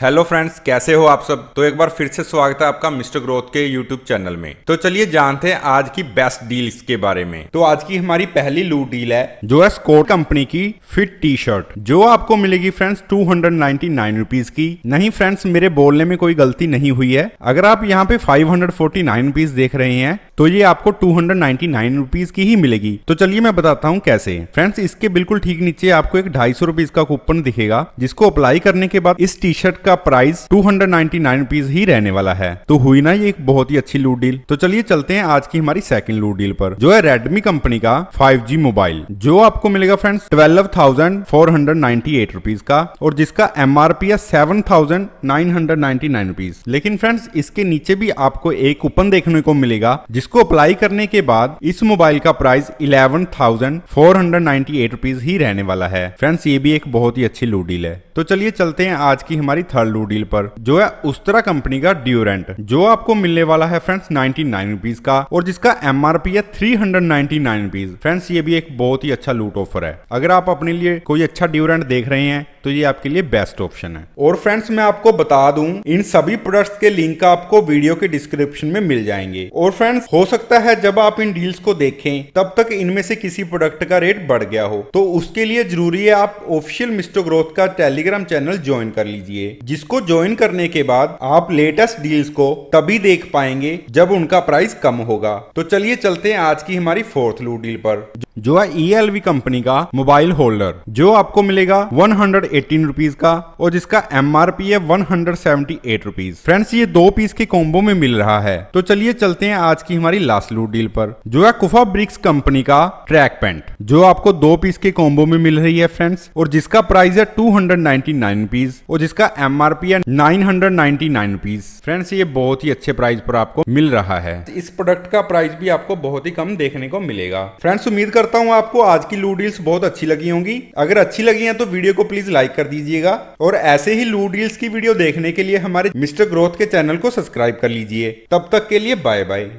hello friends कैसे हो आप सब तो एक बार फिर से स्वागत है आपका मिस्टर ग्रोथ के यूट्यूब चैनल में तो चलिए जानते हैं आज की बेस्ट डील्स के बारे में तो आज की हमारी पहली लू डील है जो है स्कोर कंपनी की फिट टी शर्ट जो आपको मिलेगी फ्रेंड्स टू हंड्रेड की नहीं फ्रेंड्स मेरे बोलने में कोई गलती नहीं हुई है अगर आप यहाँ पे फाइव हंड्रेड देख रहे हैं तो ये आपको टू हंड्रेड की ही मिलेगी तो चलिए मैं बताता हूँ कैसे फ्रेंड्स इसके बिल्कुल ठीक नीचे आपको एक ढाई सौ का कूपन दिखेगा जिसको अप्लाई करने के बाद इस टी शर्ट इसका प्राइस टू हंड्रेड ही रहने वाला है तो हुई ना ये एक बहुत ही अच्छी लूट डील तो चलिए चलते हैं आज की हमारी सेकंड लूट डील पर जो है रेडमी कंपनी का 5G मोबाइल जो आपको मिलेगा friends twelve thousand four hundred ninety eight rupees का और जिसका एम आर पी है seven thousand nine hundred ninety nine rupees लेकिन फ्रेंड्स इसके नीचे भी आपको एक कूपन देखने को मिलेगा जिसको अप्लाई करने के बाद इस मोबाइल का price eleven thousand four hundred ninety eight rupees ही रहने वाला है फ्रेंड्स ये भी एक बहुत ही अच्छी लूट डील है तो चलिए चलते हैं आज की हमारी थर्ड लू डील पर जो है उस्तरा कंपनी का ड्यूरेंट जो आपको मिलने वाला है फ्रेंड्स 99 नाइन रुपीज का और जिसका एम आर पी है three hundred ninety nine rupees friends ये भी एक बहुत ही अच्छा लूट ऑफर है अगर आप अपने लिए कोई अच्छा ड्यूरेंट देख रहे हैं तो ये आपके लिए बेस्ट ऑप्शन है और फ्रेंड्स मैं आपको बता दूं इन सभी प्रोडक्ट्स के लिंक आपको वीडियो के डिस्क्रिप्शन में मिल जाएंगे और फ्रेंड्स हो सकता है जब आप इन डील्स को देखें तब तक इनमें से किसी प्रोडक्ट का रेट बढ़ गया हो तो उसके लिए जरूरी है आप ऑफिशियल मिस्टर ग्रोथ का टेलीग्राम टेलीग्राम चैनल ज्वाइन कर लीजिए जिसको ज्वाइन करने के बाद आप लेटेस्ट डील्स को तभी देख पाएंगे जब उनका प्राइस कम होगा तो चलिए चलते हैं आज की हमारी फोर्थ लूट डील पर जो है ई e कंपनी का मोबाइल होल्डर जो आपको मिलेगा वन हंड्रेड का और जिसका एम है वन हंड्रेड फ्रेंड्स ये दो पीस के कॉम्बो में मिल रहा है तो चलिए चलते हैं आज की हमारी लास्ट लूट डील पर जो है कुफा ब्रिक्स कंपनी का ट्रैक पेंट जो आपको दो पीस के कॉम्बो में मिल रही है फ्रेंड्स और जिसका प्राइस है टू हंड्रेड और जिसका एम है नाइन हंड्रेड फ्रेंड्स ये बहुत ही अच्छे प्राइस पर आपको मिल रहा है इस प्रोडक्ट का प्राइस भी आपको बहुत ही कम देखने को मिलेगा फ्रेंड्स उम्मीद करते करता हूं आपको आज की लू डील्स बहुत अच्छी लगी होंगी अगर अच्छी लगी हैं तो वीडियो को प्लीज लाइक कर दीजिएगा और ऐसे ही लू डील्स की वीडियो देखने के लिए हमारे मिस्टर ग्रोथ के चैनल को सब्सक्राइब कर लीजिए तब तक के लिए बाय बाय